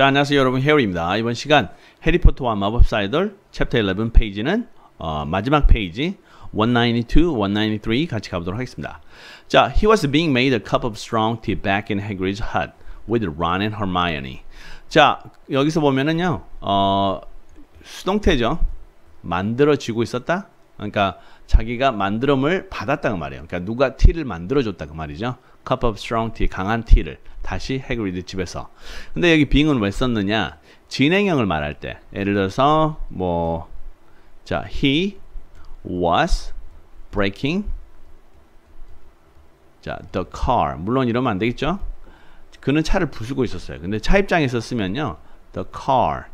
자, 안녕하세요 여러분 헤어입니다. 이번 시간 해리포터와 마법사 이돌 챕터 11 페이지는 어, 마지막 페이지 192, 193 같이 가보도록 하겠습니다. 자, he was being made a cup of strong tea back in Hagrid's hut with Ron and Hermione. 자, 여기서 보면은요. 어, 수동태죠. 만들어지고 있었다. 그러니까 자기가 만들음을 받았다는 말이에요. 그러니까 누가 티를 만들어줬다 그 말이죠. cup of strong tea, 강한 티를 다시 해그리드 집에서. 근데 여기 빙은왜 썼느냐? 진행형을 말할 때 예를 들어서 뭐 자, he was breaking 자, the car. 물론 이러면 안 되겠죠? 그는 차를 부수고 있었어요. 근데 차 입장에서 쓰면요. the car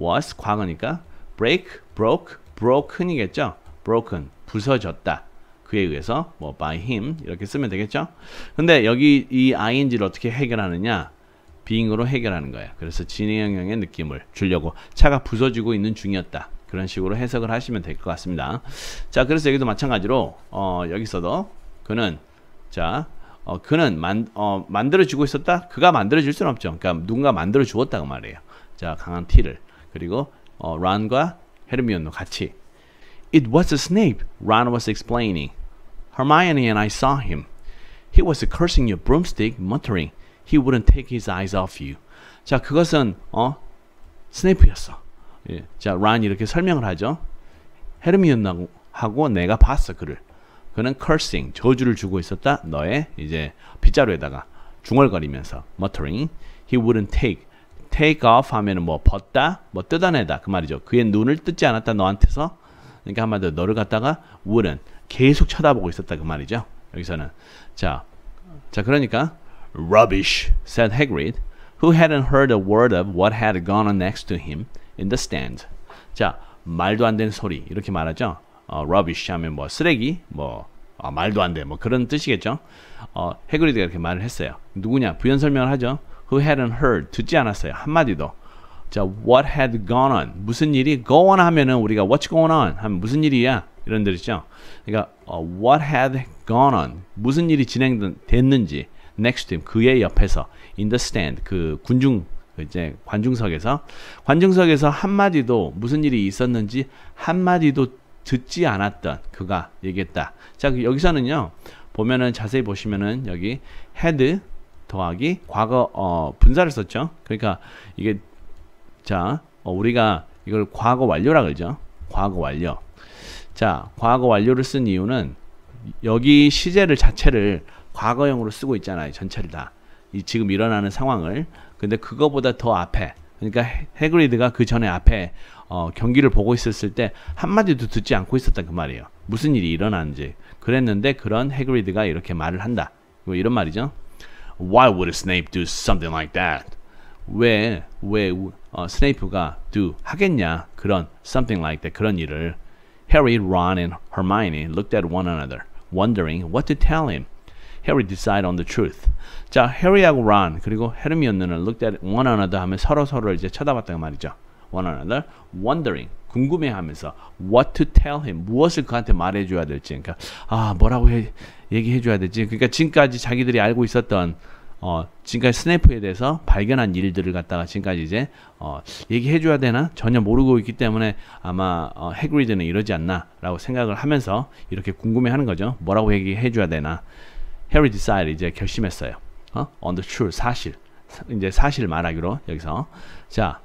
was 과거니까 break, broke, broken이겠죠? broken 부서졌다. 그에 의해서 뭐 by him 이렇게 쓰면 되겠죠? 근데 여기 이 ing를 어떻게 해결하느냐? being으로 해결하는 거예요 그래서 진행형의 느낌을 주려고 차가 부서지고 있는 중이었다. 그런 식으로 해석을 하시면 될 것 같습니다. 자, 그래서 여기도 마찬가지로 어, 여기서도 그는 자 어, 그는 만, 어, 만들어지고 있었다? 그가 만들어질 수는 없죠. 그러니까 누군가 만들어 주었다고 말해요 자, 강한 티를 그리고 어, 란과 헤르미온도 같이 It was a Snape, Ron was explaining. Hermione and I saw him. He was cursing your broomstick, muttering. He wouldn't take his eyes off you. 자, 그것은 어 스네이프였어. 예. 자, 란이 이렇게 설명을 하죠. 헤르미온하고 하고 내가 봤어 그를. 그는 cursing 저주를 주고 있었다. 너의 이제 빗자루에다가 중얼거리면서 muttering. He wouldn't take take off 하면은 뭐 벗다, 뭐 뜯어내다 그 말이죠. 그의 눈을 뜯지 않았다 너한테서 그러니까 한마디로 너를 갖다가 w o u l d n 계속 쳐다보고 있었다 그 말이죠. 여기서는 자, 자 그러니까 rubbish said Hagrid, who hadn't heard a word of what had gone on next to him in the stand. 자, 말도 안 되는 소리 이렇게 말하죠. 어, rubbish 하면 뭐 쓰레기, 뭐 아, 말도 안 돼, 뭐 그런 뜻이겠죠. 어, 해그리드가 이렇게 말을 했어요. 누구냐? 부연 설명을 하죠. Who hadn't heard 듣지 않았어요 한 마디도 자, what had gone on. 무슨 일이 go on 하면은 우리가 what's going on 하면 무슨 일이야? 이런 데이죠 그러니까 어, what had gone on. 무슨 일이 진행됐는지 next to him 그의 옆에서 in the stand 그 군중 이제 관중석에서 관중석에서 한마디도 무슨 일이 있었는지 한마디도 듣지 않았던 그가 얘기했다. 자, 그 여기서는요. 보면은 자세히 보시면은 여기 had 더하기 과거 어, 분사를 썼죠. 그러니까 이게 자, 어, 우리가 이걸 과거 완료라 그러죠. 과거 완료. 자, 과거 완료를 쓴 이유는 여기 시제를 자체를 과거형으로 쓰고 있잖아요. 전체를 다. 이 지금 일어나는 상황을. 근데 그거보다 더 앞에 그러니까 해그리드가 그 전에 앞에 어, 경기를 보고 있었을 때 한마디도 듣지 않고 있었다 그 말이에요. 무슨 일이 일어났는지 그랬는데 그런 해그리드가 이렇게 말을 한다. 뭐 이런 말이죠. Why would Snape do something like that? 왜, 왜 어, 스네이프가 do 하겠냐 그런 something like that 그런 일을 Harry, Ron, and Hermione looked at one another, wondering what to tell him. Harry decide on the truth. 자, 해리하고 ron 그리고 헤르미온느는 looked at one another 하면 서로 서로를 이제 쳐다봤다는 말이죠. one another, wondering 궁금해하면서 what to tell him 무엇을 그한테 말해줘야 될지 그러니까 아 뭐라고 해, 얘기해줘야 될지 그러니까 지금까지 자기들이 알고 있었던 어, 지금까지 스내프에 대해서 발견한 일들을 갖다가 지금까지 이제 어, 얘기해 줘야 되나 전혀 모르고 있기 때문에 아마 어, 해그리드는 이러지 않나라고 생각을 하면서 이렇게 궁금해하는 거죠. 뭐라고 얘기해 줘야 되나? 해리 디사이드 이제 결심했어요. 어? on the truth 사실 이제 사실 말하기로 여기서 자,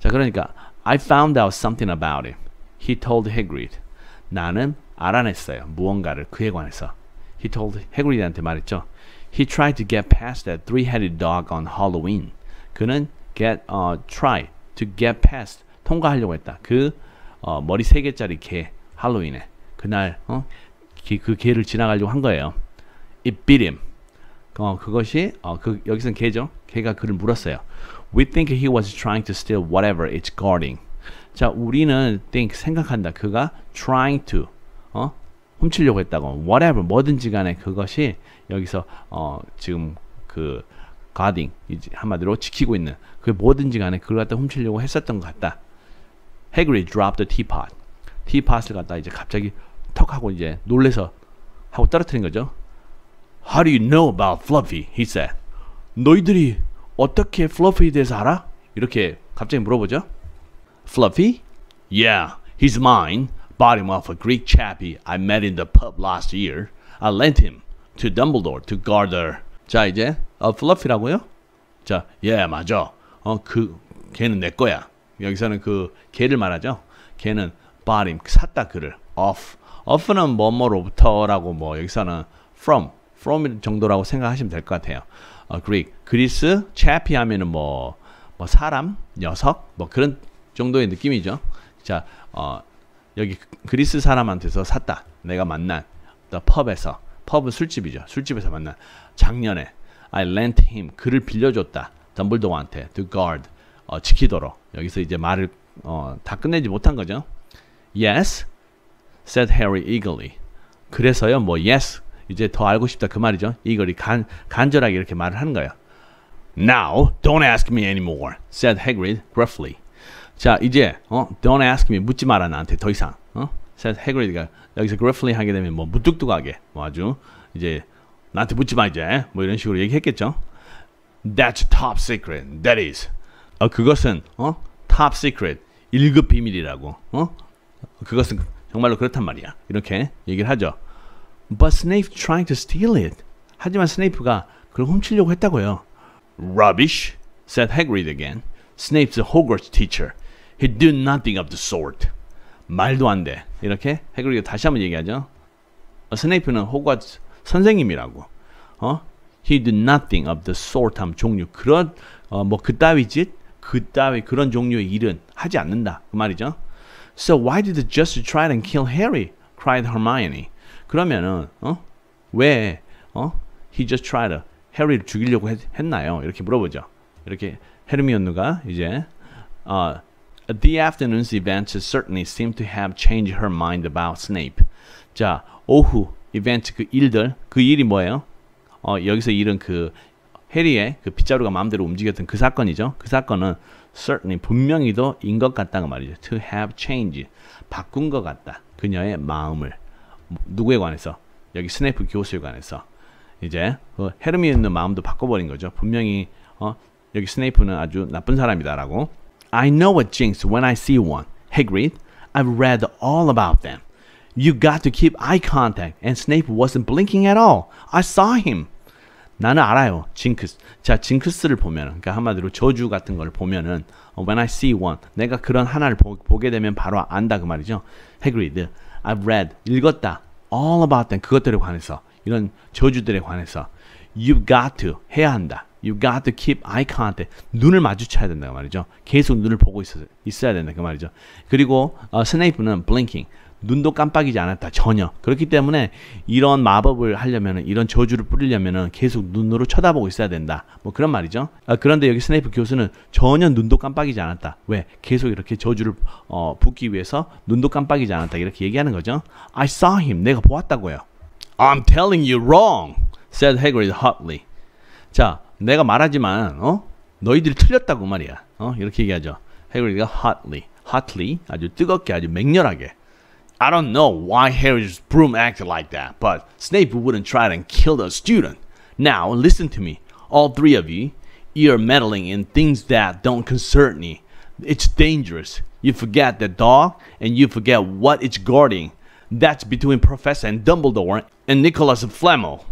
자 그러니까 I found out something about him. He told Hagrid. 나는 알아냈어요. 무언가를 그에 관해서. He told Hagrid한테 말했죠. He tried to get past that three-headed dog on Halloween. 그는 get uh, try to get past 통과하려고 했다. 그 어, 머리 세 개짜리 개 할로윈에 그날 어, 기, 그 개를 지나가려고 한 거예요. It beat him. 어, 그것이 어, 그, 여기선 개죠. 개가 그를 물었어요. We think he was trying to steal whatever it's guarding. 자, 우리는 think 생각한다. 그가 trying to 어, 훔치려고 했다고 whatever 뭐든지 간에 그것이 여기서 어 지금 그 가딩 a r 한마디로 지키고 있는 그 뭐든지 간에 그걸 갖다 훔치려고 했었던 것 같다. Hagrid dropped the teapot. teapot을 갖다 이제 갑자기 턱 하고 이제 놀래서 하고 떨어뜨린 거죠. How do you know about Fluffy? He said. 너희들이 어떻게 Fluffy에 대해서 알아? 이렇게 갑자기 물어보죠. Fluffy? Yeah, he's mine. Bought him off a Greek chappie I met in the pub last year. I lent him to Dumbledore to guard her. 자 이제 a fluff이라고요? 자, 예 맞아. 어 그 걔는 내 거야. 여기서는 그 걔를 말하죠. 걔는 bought him 샀다 그를 off. off는 뭐뭐로부터라고 뭐 여기서는 from from 정도라고 생각하시면 될 것 같아요. 어, Greek 그리스 chappie 하면은 뭐뭐 뭐 사람 녀석 뭐 그런 정도의 느낌이죠. 자, 어, 여기 그리스 사람한테서 샀다. 내가 만난 the 펍에서 펍은 술집이죠. 술집에서 만난 작년에 I lent him 그를 빌려줬다. 덤블도어한테 to guard 어, 지키도록 여기서 이제 말을 어, 다 끝내지 못한 거죠. Yes, said Harry eagerly. 그래서요, 뭐 yes 이제 더 알고 싶다 그 말이죠. 이걸이 간, 간절하게 이렇게 말을 하는 거예요. Now, don't ask me anymore, said Hagrid gruffly. 자 이제 어 don't ask me 묻지 마라 나한테 더 이상 어 해그리드가 여기서 gruffly 하게 되면 뭐 무뚝뚝하게 뭐 아주 이제 나한테 묻지 마 이제 뭐 이런 식으로 얘기했겠죠 That's top secret that is 어 그것은 어 top secret 1급 비밀이라고 어 그것은 정말로 그렇단 말이야 이렇게 얘기를 하죠 But Snape trying to steal it 하지만 스네이프가 그걸 훔치려고 했다고요 Rubbish said Hagrid again Snape's Hogwarts teacher He did nothing of the sort. 말도 안 돼. 이렇게 해그리가 다시 한번 얘기하죠. 어, 스네이프는 호그와트 선생님이라고. 어? He did nothing of the sort 함 종류 그런 어, 뭐 그따위 짓 그따위 그런 종류의 일은 하지 않는다 그 말이죠. So why did the judge try and kill Harry? cried Hermione. 그러면은 어? 왜 어? He just tried to 해리를 죽이려고 했, 나요 이렇게 물어보죠. 이렇게 헤르미온느가 이제 어, The afternoon's events certainly s e e m to have changed her mind about Snape. 자, 오후 이벤트 그 일들, 그 일이 뭐예요? 어, 여기서 일은 그 해리의 그 빗자루가 마음대로 움직였던 그 사건이죠. 그 사건은 certainly 분명히도 인 것 같다는 말이죠. to have changed 바꾼 것 같다. 그녀의 마음을 누구에 관해서 여기 스네프 교수에 관해서 이제 그 헤르미온의 마음도 바꿔버린 거죠. 분명히 어, 여기 스네이프는 아주 나쁜 사람이다라고 I know a jinx when I see one. Hagrid, I've read all about them. You got to keep eye contact, and Snape wasn't blinking at all. I saw him. 나는 알아요. 징크스. 자, 징크스를 보면, 그러니까 한마디로 저주 같은 걸 보면은 when I see one, 내가 그런 하나를 보, 보게 되면 바로 안다 그 말이죠. Hagrid, I've read, 읽었다. All about them, 그것들에 관해서. 이런 저주들에 관해서. You've got to, 해야 한다. You got to keep eye contact. 눈을 마주쳐야 된다 그 말이죠. 계속 눈을 보고 있어, 있어야 된다 그 말이죠. 그리고 어, 스네이프는 blinking. 눈도 깜빡이지 않았다 전혀 그렇기 때문에 이런 마법을 하려면 이런 저주를 뿌리려면 계속 눈으로 쳐다보고 있어야 된다 뭐 그런 말이죠 아, 그런데 여기 스네이프 교수는 전혀 눈도 깜빡이지 않았다 왜 계속 이렇게 저주를 어, 붓기 위해서 눈도 깜빡이지 않았다 이렇게 얘기하는 거죠 I saw him 내가 보았다고요 I'm telling you wrong said Hagrid hotly 자 내가 말하지만 어? 너희들이 틀렸다고 말이야. 어? 이렇게 얘기하죠. 해리가 hotly, hotly 아주 뜨겁게 아주 맹렬하게 I don't know why Harry's broom acted like that, but Snape wouldn't try and kill the student. Now, listen to me. All three of you, you're meddling in things that don't concern me. It's dangerous. You forget the dog, and you forget what it's guarding. That's between Professor and Dumbledore and Nicholas Flamel.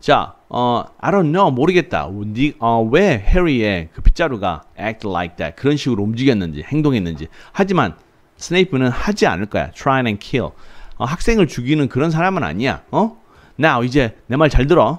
자, 어, I don't know, 모르겠다. 니, 어, 왜 해리의 그 빗자루가 act like that 그런 식으로 움직였는지 행동했는지. 하지만 스네이프는 하지 않을 거야. Try and kill. 어, 학생을 죽이는 그런 사람은 아니야. 어? Now 이제 내 말 잘 들어.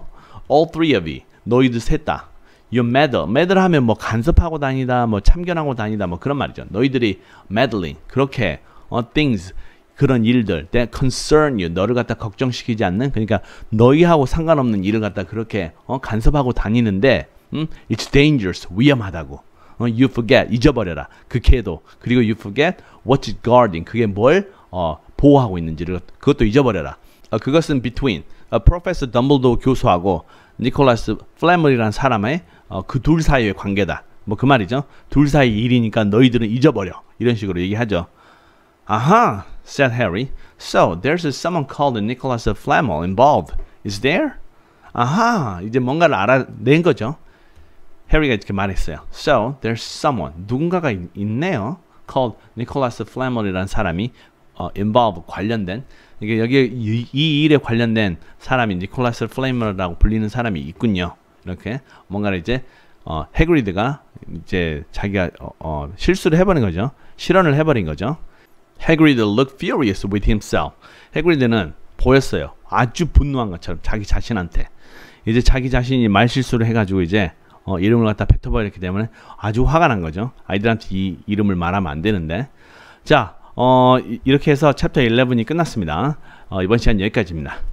All three of you, 너희들 셋 다. You meddle. meddle 하면 뭐 간섭하고 다니다, 뭐 참견하고 다니다, 뭐 그런 말이죠. 너희들이 meddling 그렇게 어, things 그런 일들, that concern you, 너를 갖다 걱정시키지 않는, 그러니까 너희하고 상관없는 일을 갖다 그렇게 어, 간섭하고 다니는데, 음, it's dangerous, 위험하다고. 어, you forget, 잊어버려라. 그해도 그리고 you forget what's it guarding, 그게 뭘 어, 보호하고 있는지를 그것도 잊어버려라. 어, 그것은 between 어, 프로페서 덤블도 교수하고 니콜라스 플래머이라는 사람의 어, 그 둘 사이의 관계다. 뭐 그 말이죠. 둘 사이 일이니까 너희들은 잊어버려. 이런 식으로 얘기하죠. Aha, said Harry. So, there's someone called Nicholas Flamel involved, is there? 아하, 이제 뭔가를 알아낸 거죠. 해리가 이렇게 말했어요. So, there's someone, 누군가가 있, 네요 called Nicholas Flamel이라는 사람이 어, involved, 관련된 이게 여기 이, 이 일에 관련된 사람이 니콜라스 플레이라고 불리는 사람이 있군요. 이렇게 뭔가를 이제 어, 해그리드가 이제 자기가 어, 어, 실수를 해버린 거죠. 실언을 해버린 거죠. Hagrid looked furious with himself. Hagrid는 보였어요. 아주 분노한 것처럼 자기 자신한테. 이제 자기 자신이 말실수를 해가지고 이제 어, 이름을 갖다 뱉어버렸기 때문에 아주 화가 난 거죠. 아이들한테 이 이름을 말하면 안 되는데. 자, 어, 이렇게 해서 챕터 11이 끝났습니다. 어, 이번 시간 여기까지입니다.